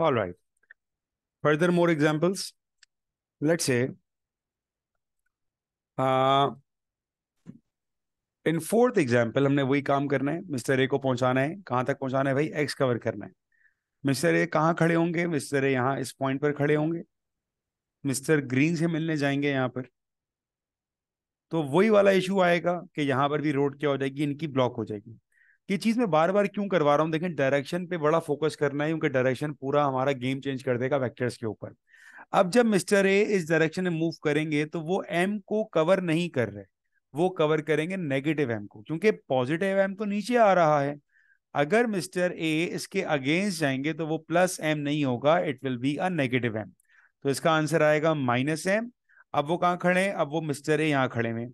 All right. Further more examples. Let's say uh, in fourth example हमने वही काम करना है मिस्टर ए को पहुंचाना है कहां तक पहुंचाना है भाई एक्स कवर करना है मिस्टर ए कहाँ खड़े होंगे मिस्टर ए यहाँ इस पॉइंट पर खड़े होंगे मिस्टर ग्रीन से मिलने जाएंगे यहाँ पर तो वही वाला इशू आएगा कि यहाँ पर भी रोड क्या हो जाएगी इनकी ब्लॉक हो जाएगी ये चीज मैं बार बार क्यों करवा रहा हूँ देखें डायरेक्शन पे बड़ा फोकस करना है क्योंकि डायरेक्शन पूरा हमारा गेम चेंज कर देगा वेक्टर्स के ऊपर अब जब मिस्टर ए इस डायरेक्शन में मूव करेंगे तो वो एम को कवर नहीं कर रहे वो कवर करेंगे नेगेटिव एम को क्योंकि पॉजिटिव एम तो नीचे आ रहा है अगर मिस्टर ए इसके अगेंस्ट जाएंगे तो वो प्लस एम नहीं होगा it will be a negative M तो इसका आंसर आएगा माइनस एम अब वो कहाँ खड़े अब वो मिस्टर ए यहाँ खड़े हुए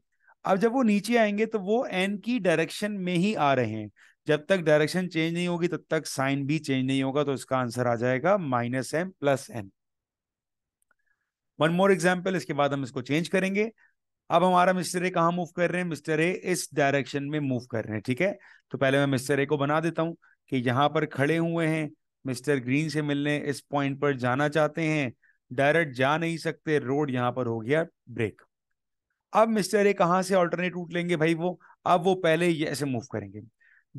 अब जब वो नीचे आएंगे तो वो एन की डायरेक्शन में ही आ रहे हैं जब तक डायरेक्शन चेंज नहीं होगी तब तक साइन भी चेंज नहीं होगा तो इसका आंसर आ जाएगा minus M plus N one more example इसके बाद हम इसको चेंज करेंगे अब हमारा मिस्टर ए कहा मूव कर रहे हैं मिस्टर ए इस डायरेक्शन में मूव कर रहे हैं ठीक है तो पहले मैं मिस्टर ए को बना देता हूं कि यहां पर खड़े हुए हैं मिस्टर ग्रीन से मिलने इस पॉइंट पर जाना चाहते हैं डायरेक्ट जा नहीं सकते रोड यहां पर हो गया ब्रेक अब मिस्टर ए कहाँ से ऑल्टरनेट रूट लेंगे भाई वो अब वो पहले ऐसे मूव करेंगे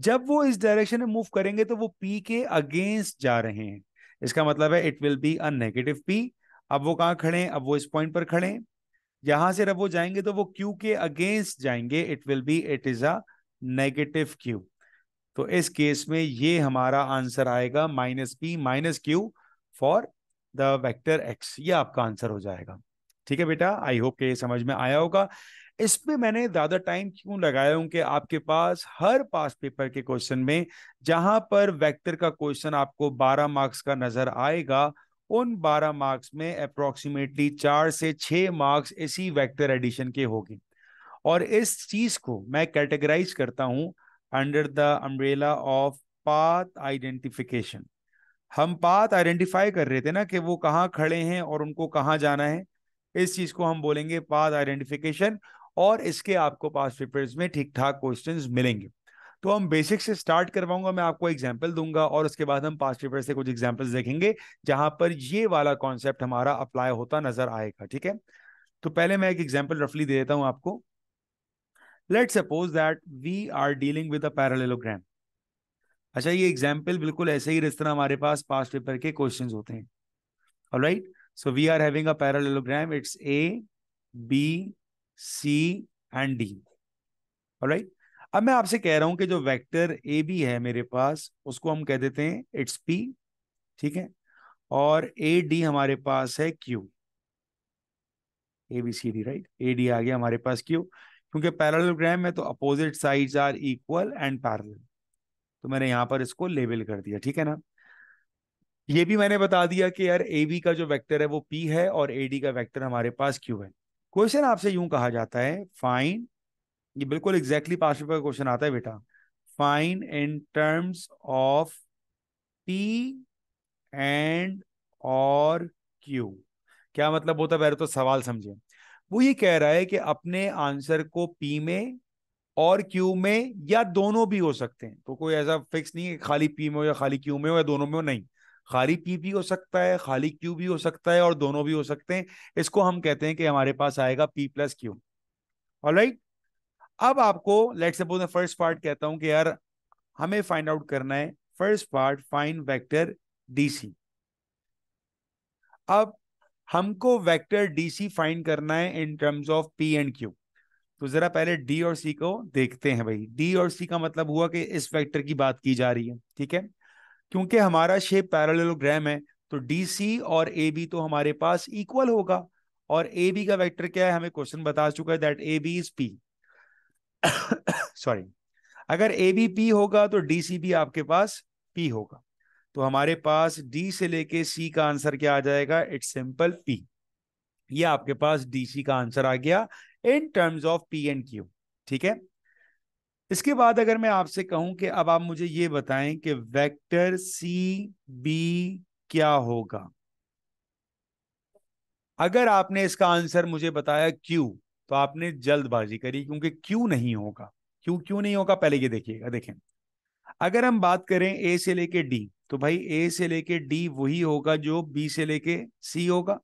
जब वो इस डायरेक्शन में मूव करेंगे तो वो पी के अगेंस्ट जा रहे हैं इसका मतलब है it will be a negative P अब वो कहाँ खड़े हैं अब वो इस पॉइंट पर खड़े हैं यहां से जब वो जाएंगे तो वो क्यू के अगेंस्ट जाएंगे it will be it is a negative Q तो इस केस में ये हमारा आंसर आएगा minus P minus Q for the vector X ये आपका आंसर हो जाएगा ठीक है बेटा आई होप के समझ में आया होगा इसमें मैंने ज्यादा टाइम क्यों लगाया हूं कि आपके पास हर पास पेपर के क्वेश्चन में जहां पर वेक्टर का क्वेश्चन आपको 12 मार्क्स का नजर आएगा उन 12 मार्क्स में अप्रोक्सीमेटली चार से छह मार्क्स इसी वेक्टर एडिशन के होंगे और इस चीज को मैं कैटेगराइज करता हूं under the umbrella of path identification हम पाथ आइडेंटिफाई कर रहे थे ना कि वो कहाँ खड़े हैं और उनको कहाँ जाना है इस चीज को हम बोलेंगे पाथ आइडेंटिफिकेशन और इसके आपको पास पेपर्स में ठीक ठाक क्वेश्चन मिलेंगे तो हम बेसिक से स्टार्ट करवाऊंगा मैं आपको एग्जाम्पल दूंगा और उसके बाद हम पास्ट पेपर से कुछ एग्जाम्पल्स देखेंगे जहां पर ये वाला कॉन्सेप्ट हमारा अप्लाई होता नजर आएगा ठीक है तो पहले मैं एक एग्जाम्पल रफली दे देता हूं आपको let suppose that we are dealing with a parallelogram अच्छा ये एग्जाम्पल बिल्कुल ऐसे ही जिस हमारे पास पास्ट पेपर के क्वेश्चन होते हैं right right? So we are having a parallelogram. It's A, B, C and D. All right. अब मैं आपसे कह रहा हूं कि जो वेक्टर ए बी है मेरे पास उसको हम कह देते हैं इट्स पी ठीक है और ए डी हमारे पास है Q A B C D right A D आ गया हमारे पास क्यू क्योंकि पैरालोग्राम में तो opposite sides are equal and parallel तो मैंने यहां पर इसको लेबल कर दिया ठीक है ना ये भी मैंने बता दिया कि यार ए बी का जो वेक्टर है वो पी है और ए डी का वेक्टर हमारे पास क्यू है क्वेश्चन आपसे यूं कहा जाता है फाइन ये बिल्कुल एग्जैक्टली पास का क्वेश्चन आता है बेटा find in terms of P and और क्यू क्या मतलब होता है तो सवाल समझे वो ये कह रहा है कि अपने आंसर को पी में और क्यू में या दोनों भी हो सकते हैं तो कोई ऐसा फिक्स नहीं है खाली पी में हो या खाली क्यू में हो या दोनों में हो नहीं खाली पी भी हो सकता है खाली क्यू भी हो सकता है और दोनों भी हो सकते हैं इसको हम कहते हैं कि हमारे पास आएगा पी प्लस क्यू राइट अब आपको लेट सपोज मैं फर्स्ट पार्ट कहता हूं कि यार हमें फाइंड आउट करना है first part find vector DC अब हमको वेक्टर डीसी फाइंड करना है in terms of P and Q तो जरा पहले डी और सी को देखते हैं भाई डी और सी का मतलब हुआ कि इस वेक्टर की बात की जा रही है ठीक है क्योंकि हमारा शेप पैरालेलोग्राम है तो डीसी और ए बी तो हमारे पास इक्वल होगा और ए बी का वेक्टर क्या है हमें क्वेश्चन बता चुका है that A B is P sorry अगर ए बी पी होगा तो डी सी भी आपके पास पी होगा तो हमारे पास डी से लेके सी का आंसर क्या आ जाएगा इट्स सिंपल पी ये आपके पास डी सी का आंसर आ गया in terms of P and Q ठीक है इसके बाद अगर मैं आपसे कहूं कि अब आप मुझे ये बताएं कि वेक्टर सी बी क्या होगा अगर आपने इसका आंसर मुझे बताया क्यू तो आपने जल्दबाजी करी क्योंकि क्यू नहीं होगा क्यू क्यों नहीं होगा पहले ये देखिएगा देखें अगर हम बात करें ए से लेके डी तो भाई ए से लेके डी वही होगा जो बी से लेके सी होगा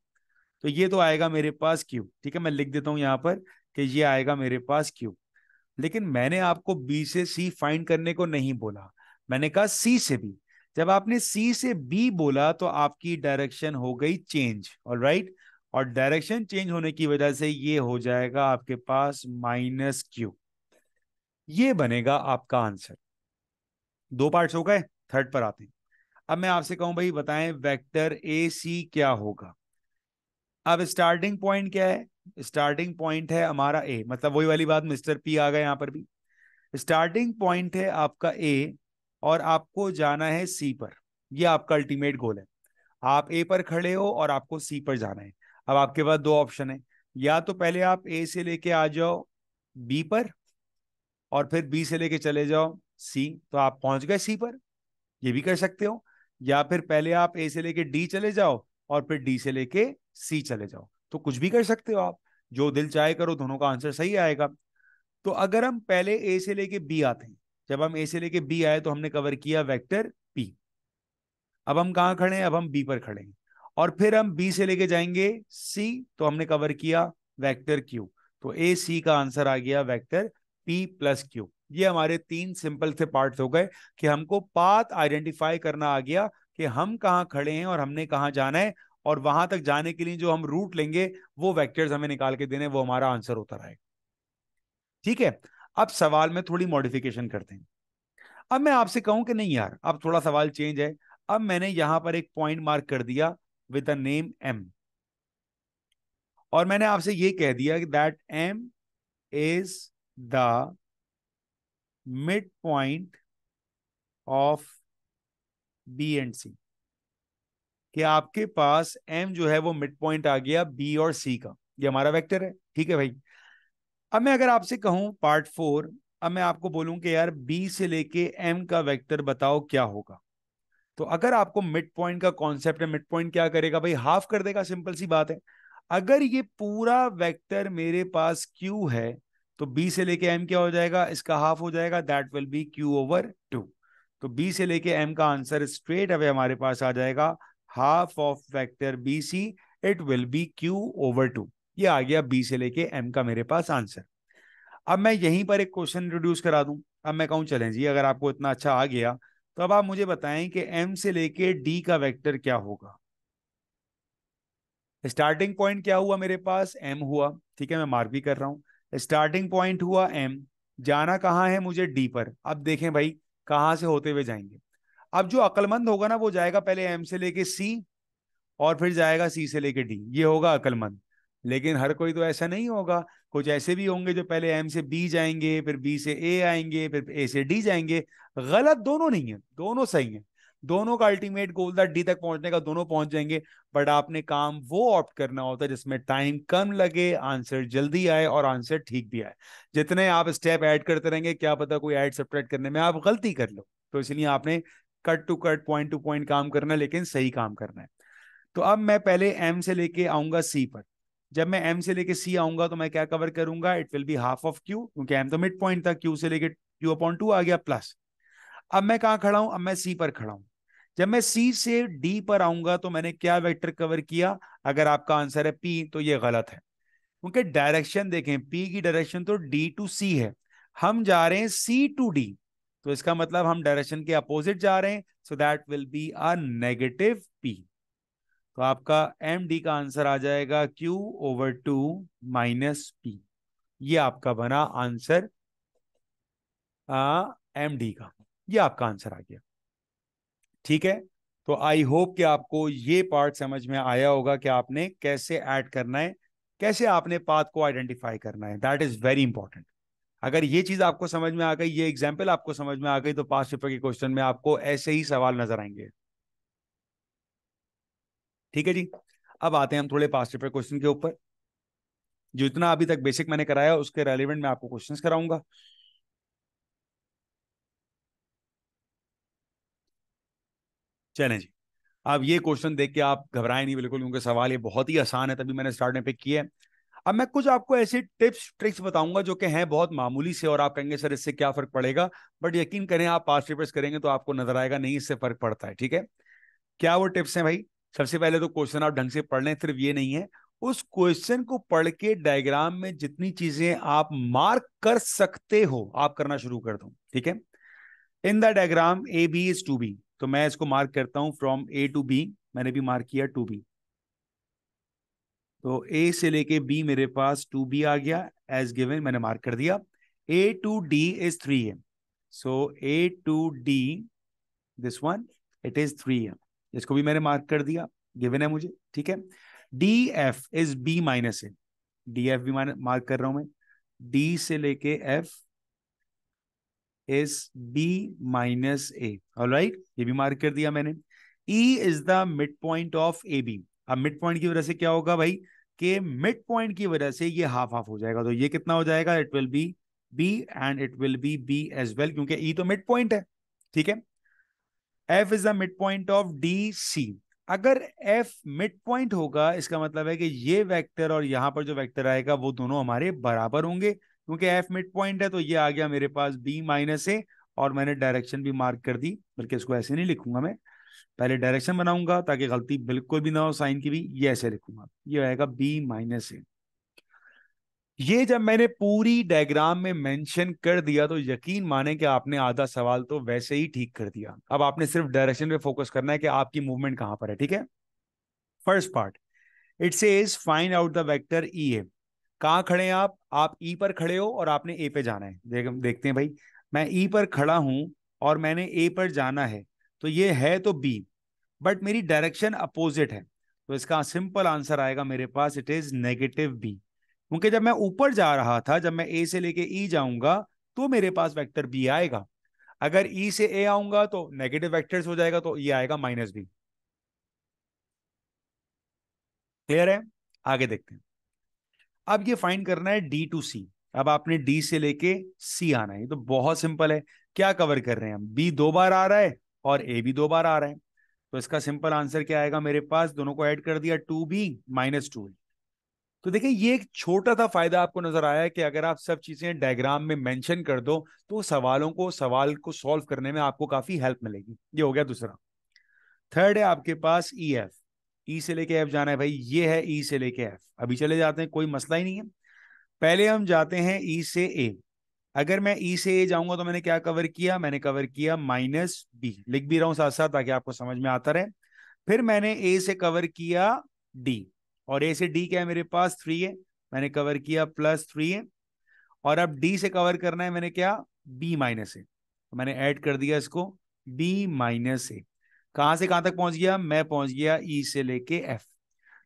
तो ये तो आएगा मेरे पास क्यू ठीक है मैं लिख देता हूं यहां पर कि ये आएगा मेरे पास क्यू लेकिन मैंने आपको बी से सी फाइंड करने को नहीं बोला मैंने कहा सी से बी जब आपने सी से बी बोला तो आपकी डायरेक्शन हो गई चेंज और राइट और डायरेक्शन चेंज होने की वजह से ये हो जाएगा आपके पास माइनस क्यू ये बनेगा आपका आंसर दो पार्ट्स हो गए थर्ड पर आते हैं अब मैं आपसे कहूं भाई बताएं वेक्टर ए सी क्या होगा अब स्टार्टिंग पॉइंट क्या है स्टार्टिंग पॉइंट है हमारा ए मतलब वही वाली बात मिस्टर पी आ गए यहाँ पर भी स्टार्टिंग पॉइंट है आपका ए और आपको जाना है सी पर यह आपका अल्टीमेट गोल है आप ए पर खड़े हो और आपको सी पर जाना है अब आपके पास दो ऑप्शन है या तो पहले आप ए से लेके आ जाओ बी पर और फिर बी से लेके चले जाओ सी तो आप पहुंच गए सी पर ये भी कर सकते हो या फिर पहले आप ए से लेके डी चले जाओ और फिर डी से लेके सी चले जाओ तो कुछ भी कर सकते हो आप जो दिल चाहे करो दोनों का आंसर सही आएगा तो अगर हम पहले ए से लेके बी आते हैं जब हम ए से लेके बी आए तो हमने कवर किया वेक्टर पी अब हम कहाँ खड़े हैं अब हम बी पर खड़े हैं और फिर हम बी से लेके जाएंगे सी तो हमने कवर किया वेक्टर क्यू तो ए सी का आंसर आ गया वेक्टर पी प्लस क्यू ये हमारे तीन सिंपल से पार्ट हो गए कि हमको पाथ आइडेंटिफाई करना आ गया कि हम कहाँ खड़े हैं और हमने कहाँ जाना है और वहां तक जाने के लिए जो हम रूट लेंगे वो वैक्टर्स हमें निकाल के देने वो हमारा आंसर होता रहेगा ठीक है अब सवाल में थोड़ी मॉडिफिकेशन करते हैं अब मैं आपसे कहूं कि नहीं यार अब थोड़ा सवाल चेंज है अब मैंने यहां पर एक पॉइंट मार्क कर दिया विद अ नेम एम और मैंने आपसे ये कह दिया कि that M is the mid point of B and C कि आपके पास एम जो है वो मिड पॉइंट आ गया बी और सी का ये हमारा वेक्टर है ठीक है भाई अब मैं अगर आपसे कहूं पार्ट फोर अब मैं आपको बोलूं कि यार बी से लेके एम का वेक्टर बताओ क्या होगा तो अगर आपको मिड पॉइंट का कॉन्सेप्ट है मिड पॉइंट क्या करेगा भाई हाफ कर देगा सिंपल सी बात है अगर ये पूरा वेक्टर मेरे पास क्यू है तो बी से लेके एम क्या हो जाएगा इसका हाफ हो जाएगा that will be Q over two तो बी से लेके एम का आंसर स्ट्रेट अवे हमारे पास आ जाएगा half of vector B C it will be Q over two ये आ गया बी से लेके एम का मेरे पास आंसर अब मैं यहीं पर एक क्वेश्चन इंट्रोड्यूस करा दूं अब मैं कहूं चलें जी अगर आपको इतना अच्छा आ गया तो अब आप मुझे बताएं कि एम से लेके डी का वेक्टर क्या होगा स्टार्टिंग पॉइंट क्या हुआ मेरे पास एम हुआ ठीक है मैं मार्क भी कर रहा हूं स्टार्टिंग पॉइंट हुआ एम जाना कहाँ है मुझे डी पर अब देखें भाई कहाँ से होते हुए जाएंगे अब जो अकलमंद होगा ना वो जाएगा पहले एम से लेके सी और फिर जाएगा सी से लेके डी ये होगा अकलमंद लेकिन हर कोई तो ऐसा नहीं होगा कुछ ऐसे भी होंगे जो पहले एम से बी जाएंगे फिर बी से ए आएंगे फिर ए से डी जाएंगे गलत दोनों नहीं है दोनों सही है दोनों का अल्टीमेट गोल था डी तक पहुंचने का दोनों पहुंच जाएंगे बट आपने काम वो ऑप्ट करना होता है जिसमें टाइम कम लगे आंसर जल्दी आए और आंसर ठीक भी आए जितने आप स्टेप ऐड करते रहेंगे क्या पता कोई ऐड सब्ट्रैक्ट करने में आप गलती कर लो तो इसलिए आपने cut to cut point to point काम करना है लेकिन सही काम करना है तो अब मैं पहले एम से लेके आऊंगा सी पर जब मैं एम से लेके सी आऊंगा तो मैं क्या कवर करूंगा it will be half of Q क्योंकि एम तो मिड पॉइंट था क्यू से लेके क्यू अपॉन टू आ गया प्लस अब मैं कहाँ खड़ा हूं अब मैं सी पर खड़ा हूं जब मैं सी से डी पर आऊंगा तो मैंने क्या वेक्टर कवर किया अगर आपका आंसर है पी तो ये गलत है क्योंकि डायरेक्शन देखें पी की डायरेक्शन तो डी टू सी है हम जा रहे हैं सी टू डी तो इसका मतलब हम डायरेक्शन के अपोजिट जा रहे हैं so that will be a negative P तो आपका एम डी का आंसर आ जाएगा Q over two minus P ये आपका बना आंसर एम डी का ये आपका आंसर आ गया ठीक है तो आई होप कि आपको ये पार्ट समझ में आया होगा कि आपने कैसे ऐड करना है कैसे आपने पाथ को आइडेंटिफाई करना है दैट इज वेरी इंपॉर्टेंट अगर ये चीज आपको समझ में आ गई ये एग्जाम्पल आपको समझ में आ गई तो पास पेपर के क्वेश्चन में आपको ऐसे ही सवाल नजर आएंगे ठीक है जी अब आते हैं हम थोड़े पास पेपर क्वेश्चन के ऊपर जो इतना अभी तक बेसिक मैंने कराया उसके रेलिवेंट में आपको क्वेश्चन कराऊंगा चले जी अब ये क्वेश्चन देख के आप घबराए नहीं बिल्कुल क्योंकि सवाल ये बहुत ही आसान है तभी मैंने स्टार्ट में पिक किया है अब मैं कुछ आपको ऐसे टिप्स ट्रिक्स बताऊंगा जो कि हैं बहुत मामूली से और आप कहेंगे सर इससे क्या फर्क पड़ेगा बट यकीन करें आप पास्ट पेपर्स करेंगे तो आपको नजर आएगा नहीं इससे फर्क पड़ता है ठीक है क्या वो टिप्स हैं भाई सबसे पहले तो क्वेश्चन आप ढंग से पढ़ लें सिर्फ ये नहीं है उस क्वेश्चन को पढ़ के डायग्राम में जितनी चीजें आप मार्क कर सकते हो आप करना शुरू कर दो ठीक है in the diagram A B is two B तो मैं इसको मार्क करता हूं फ्रॉम ए टू बी मैंने भी मार्क किया टू बी तो ए से लेके बी मेरे पास टू बी आ गया एज गिवन मैंने मार्क कर दिया A to D is three M so A to D this one it is three M इसको भी मैंने मार्क कर दिया गिवन है मुझे ठीक है D F is B minus A D F भी मार्क कर रहा हूं मैं डी से लेके F is B minus A right ये भी मार्क कर दिया मैंने E is the mid point of A B अब मिड पॉइंट की वजह से क्या होगा भाई के मिड पॉइंट की वजह से ये हाफ हाफ हो जाएगा तो ये कितना हो जाएगा it will be B and it will be B as well क्योंकि ई e तो मिड पॉइंट है ठीक है F is the mid point of D C अगर एफ मिड पॉइंट होगा इसका मतलब है कि ये वेक्टर और यहां पर जो वेक्टर आएगा वो दोनों हमारे बराबर होंगे क्योंकि एफ मिड पॉइंट है तो ये आ गया मेरे पास बी माइनस ए और मैंने डायरेक्शन भी मार्क कर दी बल्कि इसको ऐसे नहीं लिखूंगा मैं पहले डायरेक्शन बनाऊंगा ताकि गलती बिल्कुल भी ना हो साइन की भी ये ऐसे लिखूंगा ये आएगा बी माइनस ए ये जब मैंने पूरी डायग्राम में मेंशन कर दिया तो यकीन माने कि आपने आधा सवाल तो वैसे ही ठीक कर दिया अब आपने सिर्फ डायरेक्शन पे फोकस करना है कि आपकी मूवमेंट कहां पर है ठीक है first part it says find out the vector E A कहा खड़े हैं आप आप ई e पर खड़े हो और आपने ए पे जाना है देख देखते हैं भाई मैं ई e पर खड़ा हूं और मैंने ए पर जाना है तो ये है तो बी बट मेरी डायरेक्शन अपोजिट है तो इसका सिंपल आंसर आएगा मेरे पास इट इज नेगेटिव बी क्योंकि जब मैं ऊपर जा रहा था जब मैं ए से लेके ई e जाऊंगा तो मेरे पास वेक्टर बी आएगा अगर ई e से ए आऊंगा तो नेगेटिव वेक्टर्स हो जाएगा तो ये e आएगा माइनस बी क्लियर है आगे देखते हैं अब ये फाइंड करना है डी टू सी अब आपने डी से लेके सी आना है ये तो बहुत सिंपल है क्या कवर कर रहे हैं हम बी दो बार आ रहा है और ए भी दो बार आ रहा है तो इसका सिंपल आंसर क्या आएगा मेरे पास दोनों को ऐड कर दिया टू बी माइनस टू तो देखिए ये एक छोटा सा फायदा आपको नजर आया कि अगर आप सब चीजें डायग्राम में मेंशन कर दो तो सवालों को सवाल को सॉल्व करने में आपको काफी हेल्प मिलेगी ये हो गया दूसरा थर्ड है आपके पास ई एफ ई से लेके एफ जाना है भाई ये है ई e से लेके एफ अभी चले जाते हैं कोई मसला ही नहीं है पहले हम जाते हैं ई e से ए अगर मैं ई e से ए जाऊंगा तो मैंने क्या कवर किया मैंने कवर किया माइनस बी लिख भी रहा हूं साथ साथ ताकि आपको समझ में आता रहे फिर मैंने ए से कवर किया डी और ए से डी क्या है मेरे पास थ्री है मैंने कवर किया प्लस थ्री है और अब डी से कवर करना है मैंने क्या बी माइनस ए तो मैंने ऐड कर दिया इसको बी माइनस ए कहां से कहां तक पहुंच गया मैं पहुंच गया ई e से लेके एफ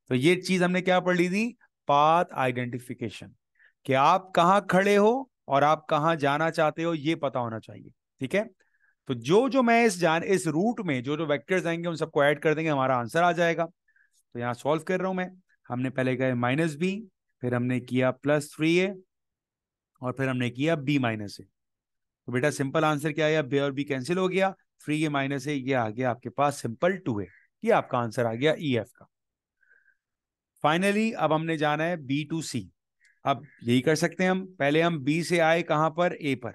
तो ये चीज हमने क्या पढ़ ली थी पाथ आइडेंटिफिकेशन कि आप कहाँ खड़े हो और आप कहाँ जाना चाहते हो ये पता होना चाहिए ठीक है तो जो जो मैं इस जान इस रूट में जो जो वेक्टर्स आएंगे उन सबको ऐड कर देंगे हमारा आंसर आ जाएगा तो यहाँ सॉल्व कर रहा हूँ मैं हमने पहले गए माइनस बी फिर हमने किया प्लस थ्री ए और फिर हमने किया बी माइनस ए तो बेटा सिंपल आंसर क्या आया बे और बी कैंसिल हो गया थ्री ए माइनस ए ये आ गया आपके पास सिंपल टू ए ये आपका आंसर आ गया ई e एफ का फाइनली अब हमने जाना है बी टू सी अब यही कर सकते हैं हम पहले हम बी से आए कहां पर ए पर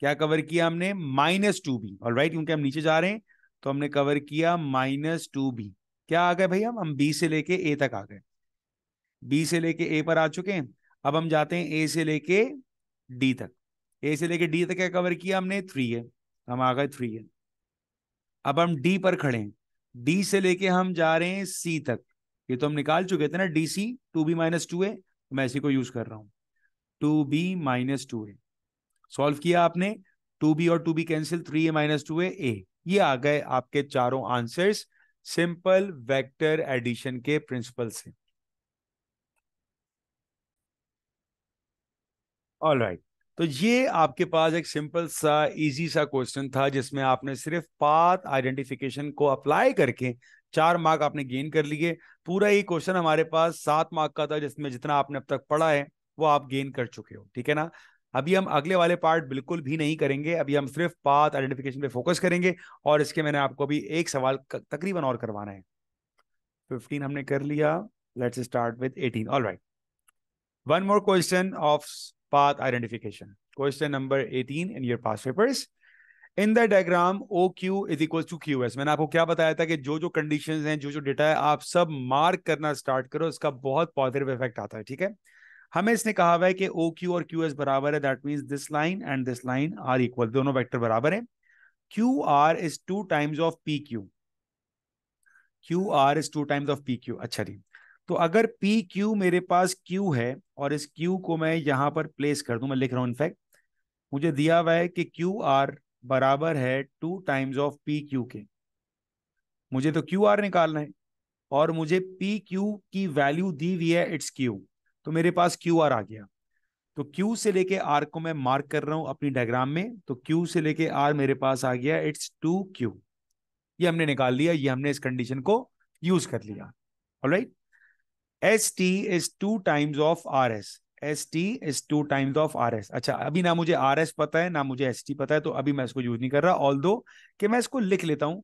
क्या कवर किया हमने माइनस टू बी और राइट क्योंकि हम नीचे जा रहे हैं तो हमने कवर किया माइनस टू बी क्या आ गए भैया हम बी से लेके ए तक आ गए बी से लेके ए पर आ चुके हैं अब हम जाते हैं ए से लेके डी तक ए से लेके डी तक क्या कवर किया हमने थ्री है हम आ गए थ्री है अब हम डी पर खड़े हैं डी से लेके हम जा रहे हैं सी तक ये तो हम निकाल चुके थे ना D C two B minus two है मैं इसी को यूज कर रहा हूँ two B minus two A solve किया आपने टू बी और two B cancel three A minus two A A ये आ गए आपके चारों आंसर्स सिंपल वेक्टर एडिशन के प्रिंसिपल से ऑल राइट right. तो ये आपके पास एक सिंपल सा इजी सा क्वेश्चन था जिसमें आपने सिर्फ पाथ आइडेंटिफिकेशन को अप्लाई करके चार मार्क आपने गेन कर लिए पूरा ये क्वेश्चन हमारे पास सात मार्क का था जिसमें जितना आपने अब तक पढ़ा है वो आप गेन कर चुके हो ठीक है ना अभी हम अगले वाले पार्ट बिल्कुल भी नहीं करेंगे अभी हम सिर्फ पाथ आइडेंटिफिकेशन पे फोकस करेंगे और इसके मैंने आपको अभी एक सवाल तकरीबन और करवाना है फिफ्टीन हमने कर लिया let's start with eighteen all right one more question of path identification question number eighteen in your past papers in the diagram O Q is equal to Q S मैंने आपको क्या बताया था कि जो जो कंडीशन हैं जो जो डेटा है आप सब मार्क करना स्टार्ट करो इसका बहुत पॉजिटिव इफेक्ट आता है ठीक है हमें इसने कहा हुआ है कि ओ क्यू और क्यू एस बराबर है that mean this line and this line are equal दोनों वैक्टर बराबर है Q R is two times of P Q Q R is two times of P Q अच्छा जी तो अगर पी क्यू मेरे पास क्यू है और इस क्यू को मैं यहां पर प्लेस कर दूं मैं लिख रहा हूं इनफैक्ट मुझे दिया हुआ है कि क्यू आर बराबर है two times of P Q के मुझे तो क्यू आर निकालना है और मुझे पी क्यू की वैल्यू दी हुई है इट्स क्यू तो मेरे पास क्यू आर आ गया तो क्यू से लेके आर को मैं मार्क कर रहा हूं अपनी डायग्राम में तो क्यू से लेके आर मेरे पास आ गया इट्स टू क्यू ये हमने निकाल लिया ये हमने इस कंडीशन को यूज कर लिया right S T is two times of R S S T is two times of R S अच्छा अभी ना मुझे आर एस पता है ना मुझे एस टी पता है तो अभी मैं इसको यूज नहीं कर रहा ऑल दो कि मैं इसको लिख लेता हूँ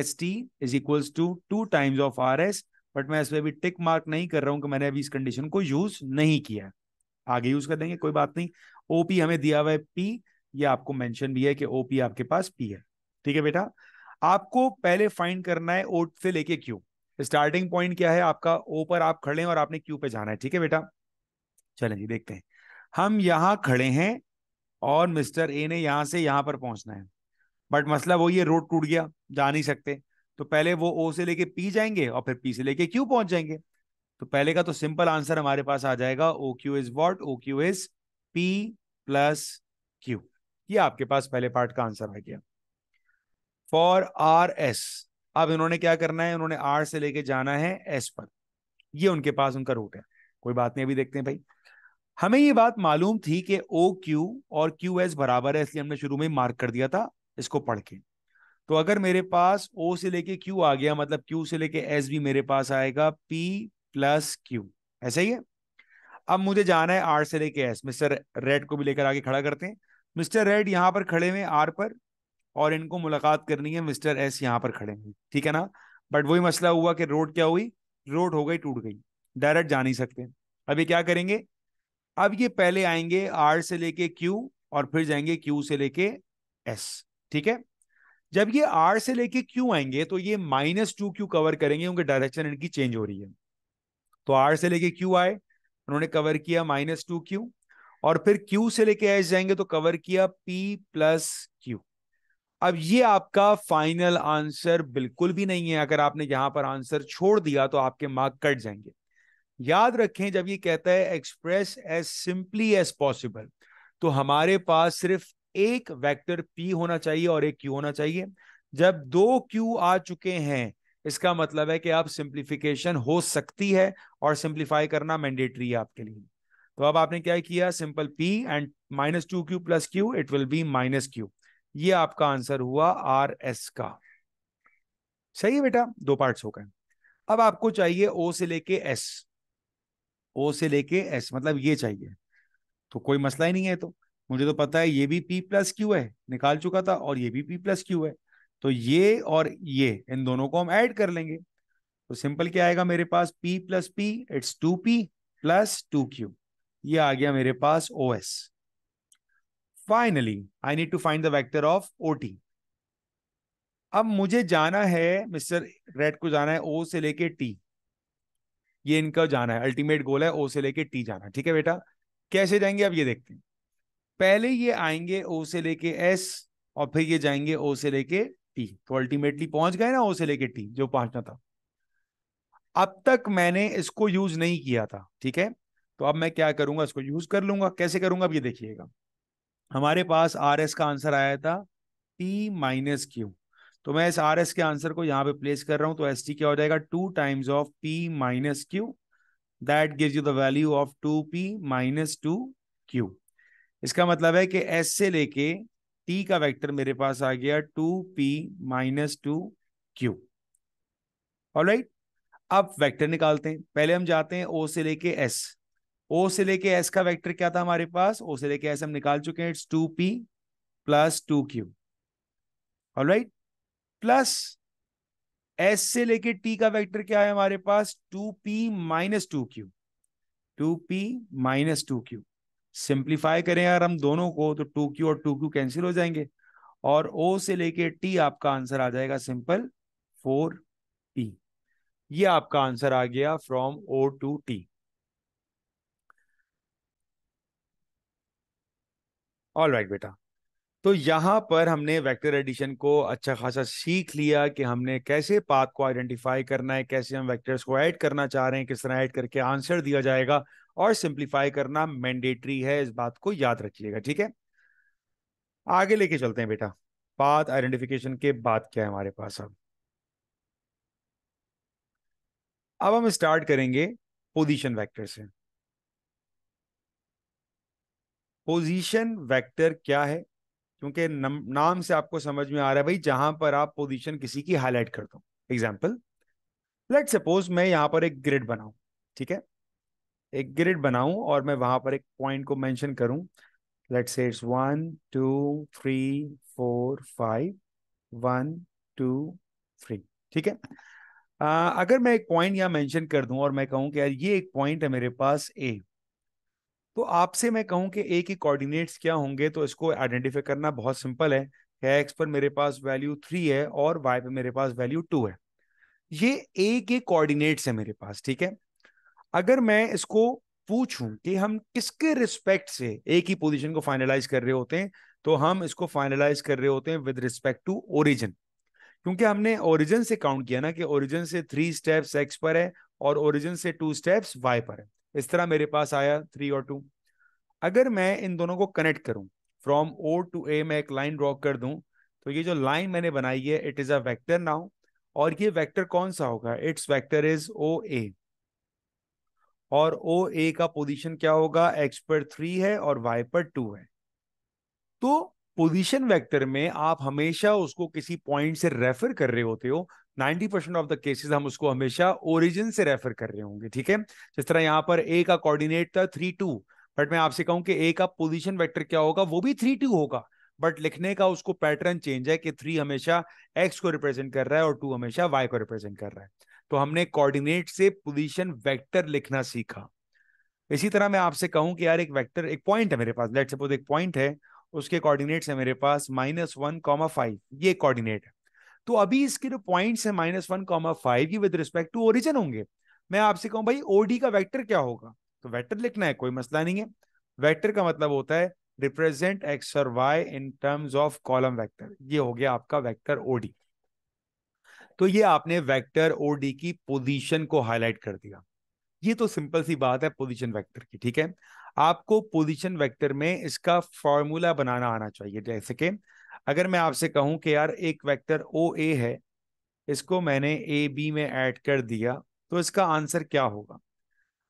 S T is equals to two times of R S but मैं इसमें अभी टिक मार्क नहीं कर रहा हूँ कि मैंने अभी इस कंडीशन को यूज नहीं किया आगे यूज कर देंगे कोई बात नहीं ओपी हमें दिया हुआ है पी ये आपको मेंशन भी है कि ओपी आपके पास पी है ठीक है बेटा आपको पहले फाइंड करना है ओट से लेके क्यू स्टार्टिंग पॉइंट क्या है आपका ओ पर आप खड़े हैं और आपने क्यू पे जाना है ठीक है बेटा चलें जी देखते हैं हम यहाँ खड़े हैं और मिस्टर ए ने यहाँ से यहाँ पर पहुंचना है बट मसला वो ये रोड टूट गया जा नहीं सकते तो पहले वो ओ से लेके पी जाएंगे और फिर पी से लेके क्यू पहुंच जाएंगे तो पहले का तो सिंपल आंसर हमारे पास आ जाएगा O Q is what O Q is P plus Q ये आपके पास पहले पार्ट का आंसर आ गया फॉर आर एस अब इन्होंने क्या करना है उन्होंने आर से लेके जाना है एस पर ये उनके पास उनका रूट है कोई बात नहीं अभी देखते हैं भाई हमें ये बात मालूम थी कि ओ क्यू और क्यू एस बराबर है इसलिए हमने शुरू में मार्क कर दिया था इसको पढ़ के तो अगर मेरे पास ओ से लेके क्यू आ गया मतलब क्यू से लेके एस भी मेरे पास आएगा पी प्लस क्यू ऐसा ही है अब मुझे जाना है आर से लेके एस मिस्टर रेड को भी लेकर आगे खड़ा करते हैं मिस्टर रेड यहाँ पर खड़े हुए आर पर और इनको मुलाकात करनी है मिस्टर एस यहाँ पर खड़े हैं ठीक है ना बट वही मसला हुआ कि रोड क्या हुई रोड हो गई टूट गई डायरेक्ट जा नहीं सकते अभी क्या करेंगे अब ये पहले आएंगे आर से लेके क्यू और फिर जाएंगे क्यू से लेके एस ठीक है जब ये आर से लेके क्यू आएंगे तो ये माइनस टू क्यू कवर करेंगे उनके डायरेक्शन इनकी चेंज हो रही है तो आर से लेके क्यू आए उन्होंने कवर किया माइनस टू क्यू और फिर क्यू से लेके एस जाएंगे तो कवर किया पी प्लस क्यू अब ये आपका फाइनल आंसर बिल्कुल भी नहीं है अगर आपने यहां पर आंसर छोड़ दिया तो आपके मार्क कट जाएंगे याद रखें जब ये कहता है express as simply as possible तो हमारे पास सिर्फ एक वेक्टर पी होना चाहिए और एक क्यू होना चाहिए जब दो क्यू आ चुके हैं इसका मतलब है कि आप सिंप्लीफिकेशन हो सकती है और सिंप्लीफाई करना मैंडेटरी है आपके लिए तो अब आपने क्या किया simple P and minus two Q plus Q it will be minus Q ये आपका आंसर हुआ आर एस का सही है बेटा दो पार्ट्स हो गए अब आपको चाहिए ओ से लेके एस ओ से लेके एस मतलब ये चाहिए तो कोई मसला ही नहीं है तो मुझे तो पता है ये भी पी प्लस क्यू है निकाल चुका था और ये भी पी प्लस क्यू है तो ये और ये इन दोनों को हम ऐड कर लेंगे तो सिंपल क्या आएगा मेरे पास P plus P it's two P plus two Q ये आ गया मेरे पास O S finally I need to find the vector of O T अब मुझे जाना है मिस्टर रेड को जाना है ओ से लेके टी ये इनका जाना है अल्टीमेट गोल है ओ से लेके टी जाना ठीक है बेटा कैसे जाएंगे अब ये देखते हैं पहले ये आएंगे ओ से लेके एस और फिर ये जाएंगे ओ से लेके टी तो अल्टीमेटली पहुंच गए ना ओ से लेके टी जो पहुंचना था अब तक मैंने इसको यूज नहीं किया था ठीक है तो अब मैं क्या करूंगा इसको यूज कर लूंगा कैसे करूंगा अब ये देखिएगा हमारे पास आर एस का आंसर आया था टी माइनस क्यू तो मैं इस आर एस के आंसर को यहाँ पे प्लेस कर रहा हूं तो एस टी क्या हो जाएगा two times of P minus Q that gives you the value of two P minus two Q इसका मतलब है कि एस से लेके टी का वेक्टर मेरे पास आ गया two P minus two Q right अब वेक्टर निकालते हैं पहले हम जाते हैं ओ से लेके एस ओ से लेके एस का वेक्टर क्या था हमारे पास ओ से लेके एस हम निकाल चुके हैं it's two P plus two Q right plus S से लेके टी का वेक्टर क्या है हमारे पास two P minus two Q two P minus two Q simplify करें अगर हम दोनों को तो टू क्यू और टू क्यू कैंसिल हो जाएंगे और ओ से लेके टी आपका आंसर आ जाएगा सिंपल फोर पी ये आपका आंसर आ गया from O to T all right बेटा तो यहाँ पर हमने वेक्टर एडिशन को अच्छा खासा सीख लिया कि हमने कैसे पाथ को आइडेंटिफाई करना है कैसे हम वेक्टर्स को ऐड करना चाह रहे हैं किस तरह ऐड करके आंसर दिया जाएगा और सिंप्लीफाई करना मैंडेटरी है इस बात को याद रखिएगा ठीक है आगे लेके चलते हैं बेटा पाथ आइडेंटिफिकेशन के बाद क्या है हमारे पास अब अब हम स्टार्ट करेंगे पोजिशन वैक्टर से पोजिशन वैक्टर क्या है क्योंकि नाम से आपको समझ में आ रहा है भाई जहां पर आप पोजीशन किसी की हाईलाइट कर दो एग्जाम्पल लेट सपोज मैं यहां पर एक ग्रिड बनाऊं ठीक है एक ग्रिड बनाऊं और मैं वहां पर एक पॉइंट को मेंशन करूं let say it's one two three four five one two three ठीक है आ, अगर मैं एक पॉइंट यहाँ मेंशन कर दूं और मैं कहूं कि यार ये एक पॉइंट है मेरे पास ए तो आपसे मैं कहूं कि ए की कोऑर्डिनेट्स क्या होंगे तो इसको आइडेंटिफाई करना बहुत सिंपल है एक्स पर मेरे पास वैल्यू थ्री है और वाई पर मेरे पास वैल्यू टू है ये ए के कोऑर्डिनेट्स है मेरे पास ठीक है अगर मैं इसको पूछूं कि हम किसके रिस्पेक्ट से ए की पोजीशन को फाइनलाइज कर रहे होते हैं तो हम इसको फाइनलाइज कर रहे होते हैं विद रिस्पेक्ट टू ओरिजिन क्योंकि हमने ओरिजिन से काउंट किया ना कि ओरिजिन से थ्री स्टेप्स एक्स पर है और ओरिजिन से टू स्टेप्स वाई पर है इस तरह मेरे पास आया थ्री और टू अगर मैं इन दोनों को कनेक्ट करूं फ्रॉम ओ टू ए मैं एक लाइन ड्रॉ कर दूं तो ये जो लाइन मैंने बनाई है it is a vector now और ये वेक्टर कौन सा होगा it's vector is O A और ओ ए का पोजीशन क्या होगा एक्स पर थ्री है और वाई पर टू है तो पोजीशन वेक्टर में आप हमेशा उसको किसी पॉइंट से रेफर कर रहे होते हो 90 परसेंट ऑफ द केसेस हम उसको हमेशा ओरिजिन से रेफर कर रहे होंगे ठीक है जिस तरह यहाँ पर ए का कोऑर्डिनेट था थ्री टू बट मैं आपसे कहूँ कि ए का पोजिशन वैक्टर क्या होगा वो भी थ्री टू होगा बट लिखने का उसको पैटर्न चेंज है कि थ्री हमेशा एक्स को रिप्रेजेंट कर रहा है और टू हमेशा वाई को रिप्रेजेंट कर रहा है तो हमने कोऑर्डिनेट से पोजीशन वेक्टर लिखना सीखा इसी तरह मैं आपसे कहूं कि यार एक वेक्टर एक पॉइंट है मेरे पास लेट्स सपोज एक पॉइंट है उसके कोऑर्डिनेट्स है मेरे पास माइनस वन कॉमा फाइव ये कोऑर्डिनेट है तो अभी इसके जो पॉइंट्स है माइनस वन कॉमा फाइव की विद रिस्पेक्ट टू ओरिजिन होंगे मैं आपसे कहूं भाई ओडी का वेक्टर क्या होगा तो वेक्टर लिखना है कोई मसला नहीं है वेक्टर का मतलब होता है रिप्रेजेंट एक्स और Y in terms of column vector ये हो गया आपका वेक्टर ओडी तो ये आपने वेक्टर ओडी की पोजीशन को हाईलाइट कर दिया ये तो सिंपल सी बात है पोजीशन वेक्टर की ठीक है आपको पोजीशन वेक्टर में इसका फॉर्मूला बनाना आना चाहिए जैसे कि अगर मैं आपसे कहूं कि यार एक वेक्टर ओ ए है इसको मैंने ए बी में ऐड कर दिया तो इसका आंसर क्या होगा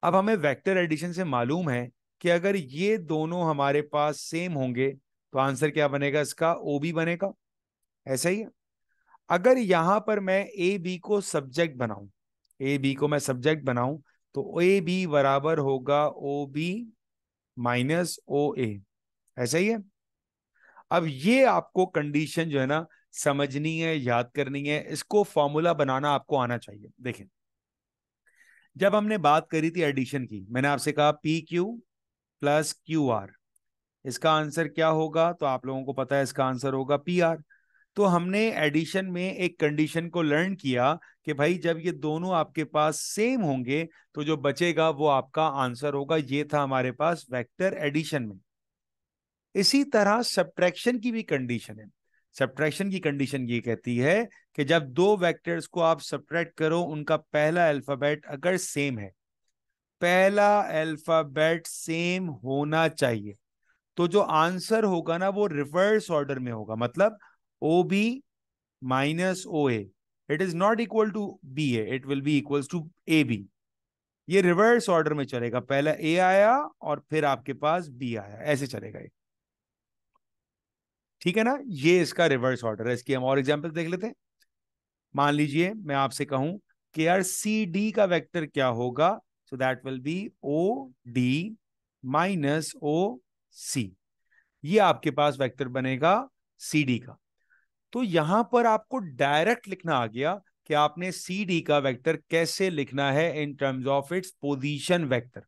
अब हमें वेक्टर एडिशन से मालूम है कि अगर ये दोनों हमारे पास सेम होंगे तो आंसर क्या बनेगा इसका ओ बी बनेगा ऐसा ही है अगर यहां पर मैं ए बी को सब्जेक्ट बनाऊं ए बी को मैं सब्जेक्ट बनाऊं तो ए बी बराबर होगा ओ बी माइनस ओ ए ऐसा ही है अब ये आपको कंडीशन जो है ना समझनी है याद करनी है इसको फॉर्मूला बनाना आपको आना चाहिए देखें जब हमने बात करी थी एडिशन की मैंने आपसे कहा P Q plus Q R इसका आंसर क्या होगा तो आप लोगों को पता है इसका आंसर होगा पी आर तो हमने एडिशन में एक कंडीशन को लर्न किया कि भाई जब ये दोनों आपके पास सेम होंगे तो जो बचेगा वो आपका आंसर होगा ये था हमारे पास वेक्टर एडिशन में इसी तरह सब्ट्रैक्शन की भी कंडीशन है सब्ट्रैक्शन की कंडीशन ये कहती है कि जब दो वेक्टर्स को आप सब्ट्रैक्ट करो उनका पहला अल्फाबेट अगर सेम है पहला अल्फाबेट सेम होना चाहिए तो जो आंसर होगा ना वो रिवर्स ऑर्डर में होगा मतलब O B minus O A it is not equal to B A it will be equal to A B ये रिवर्स ऑर्डर में चलेगा पहला ए आया और फिर आपके पास बी आया ऐसे चलेगा ये ठीक है ना ये इसका रिवर्स ऑर्डर है इसकी हम और एग्जाम्पल देख लेते हैं मान लीजिए मैं आपसे कहूं कि यार सी डी का वेक्टर क्या होगा so that will be O D minus O C ये आपके पास वेक्टर बनेगा सी डी का तो यहां पर आपको डायरेक्ट लिखना आ गया कि आपने सी डी का वेक्टर कैसे लिखना है in terms of its position vector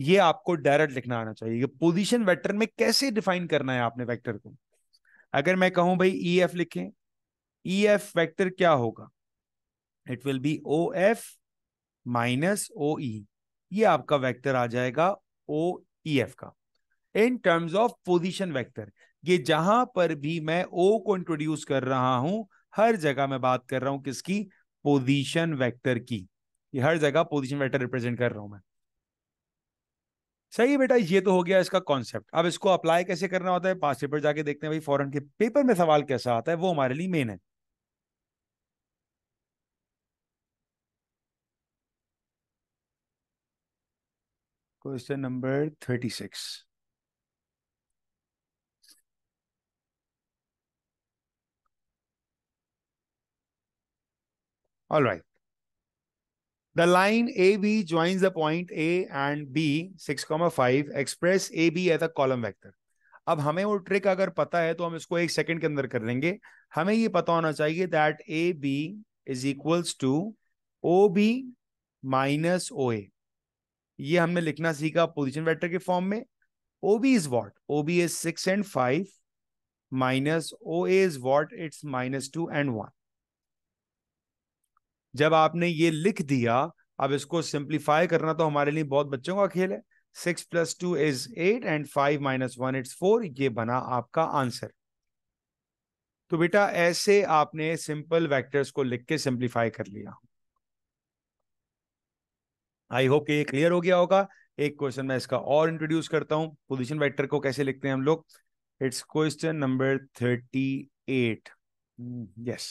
ये आपको डायरेक्ट लिखना आना चाहिए पोजीशन वेक्टर में कैसे डिफाइन करना है आपने वेक्टर को अगर मैं कहूं भाई ई एफ लिखे ई एफ वैक्टर क्या होगा it will be O F minus O E ये आपका वेक्टर आ जाएगा ओ ई एफ का in terms of position vector ये जहां पर भी मैं ओ को इंट्रोड्यूस कर रहा हूं हर जगह मैं बात कर रहा हूं किसकी पोजीशन वेक्टर की ये हर जगह पोजीशन वेक्टर रिप्रेजेंट कर रहा हूं मैं सही है बेटा ये तो हो गया इसका कॉन्सेप्ट अब इसको अप्लाई कैसे करना होता है पास पेपर जाके देखते हैं भाई फॉरन के पेपर में सवाल कैसा आता है वो हमारे लिए मेन है question number thirty six all right The line AB joins the point A and B 6,5 express AB as a column vector. अब हमें वो ट्रिक अगर पता है तो हम इसको एक सेकंड के अंदर कर देंगे हमें ये पता होना चाहिए that A B is equals to O B minus O A ये हमने लिखना सीखा पोजिशन वेक्टर के फॉर्म में O B is what O B is six and five minus O A is what it's minus two and one जब आपने ये लिख दिया अब इसको सिंप्लीफाई करना तो हमारे लिए बहुत बच्चों का खेल है six plus two is eight and five minus one it's four ये बना आपका आंसर तो बेटा ऐसे आपने सिंपल वेक्टर्स को लिख के सिंप्लीफाई कर लिया आई होप कि ये क्लियर हो गया होगा एक क्वेश्चन मैं इसका और इंट्रोड्यूस करता हूं पोजिशन वैक्टर को कैसे लिखते हैं हम लोग it's question number thirty eight yes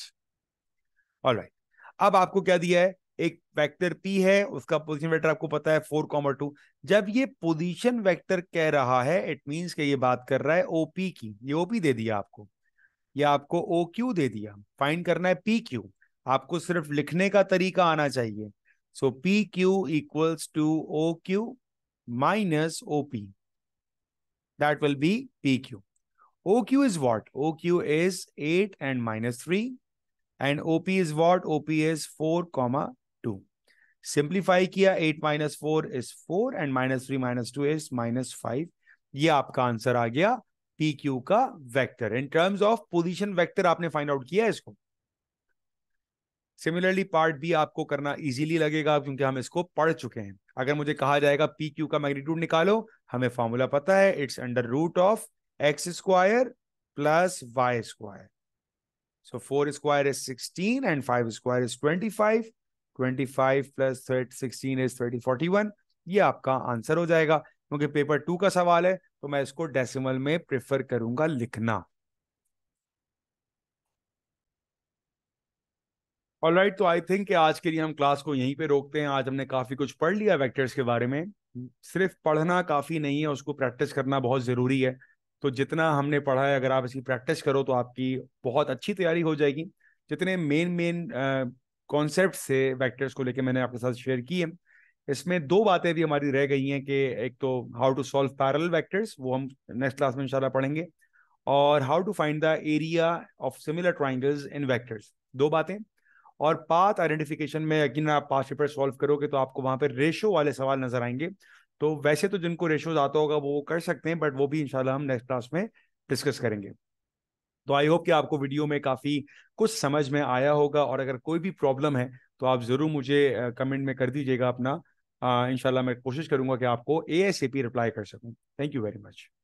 all right अब आपको क्या दिया है एक वेक्टर पी है उसका पोजीशन वेक्टर आपको पता है फोर कॉमर टू जब ये पोजीशन वेक्टर कह रहा है इट मींस कि ये बात कर रहा है ओपी की ये ओपी दे दिया आपको ये आपको ओ क्यू दे दिया फाइंड करना है पी क्यू आपको सिर्फ लिखने का तरीका आना चाहिए so P Q equals to O Q minus O P that will be P Q O Q is what O Q is eight and minus three and OP is what OP is four comma two simplify किया eight minus four is four and minus three minus two is minus five ये आपका answer आ गया P Q का vector in terms of position vector आपने find out किया इसको similarly part B आपको करना इजीली लगेगा क्योंकि हम इसको पढ़ चुके हैं अगर मुझे कहा जाएगा पी क्यू का मैग्नीट्यूड निकालो हमें फॉर्मूला पता है it's under root of X square plus Y square So 4 square is 16 and 5 square is 25. 25 plus थर्ट sixteen is thirty forty one ये आपका आंसर हो जाएगा क्योंकि पेपर टू का सवाल है तो मैं इसको डेसिमल में प्रेफर करूंगा लिखना और right, तो आई थिंक आज के लिए हम क्लास को यहीं पे रोकते हैं आज हमने काफी कुछ पढ़ लिया वेक्टर्स के बारे में सिर्फ पढ़ना काफी नहीं है उसको प्रैक्टिस करना बहुत जरूरी है तो जितना हमने पढ़ा है अगर आप इसकी प्रैक्टिस करो तो आपकी बहुत अच्छी तैयारी हो जाएगी जितने मेन मेन कॉन्सेप्ट से वैक्टर्स को लेकर मैंने आपके साथ शेयर की है इसमें दो बातें भी हमारी रह गई हैं कि एक तो how to solve parallel vectors वो हम नेक्स्ट क्लास में इंशाल्लाह पढ़ेंगे और how to find the area of similar triangles in vectors दो बातें और पाथ आइडेंटिफिकेशन में यकीन आप पाथ पेपर सॉल्व करोगे तो आपको वहां पर रेशो वाले सवाल नजर आएंगे तो वैसे तो जिनको रेशोज आता होगा वो कर सकते हैं बट वो भी इनशाला हम नेक्स्ट क्लास में डिस्कस करेंगे तो आई होप कि आपको वीडियो में काफ़ी कुछ समझ में आया होगा और अगर कोई भी प्रॉब्लम है तो आप ज़रूर मुझे कमेंट में कर दीजिएगा अपना इनशाला मैं कोशिश करूंगा कि आपको ए रिप्लाई कर सकूँ थैंक यू वेरी मच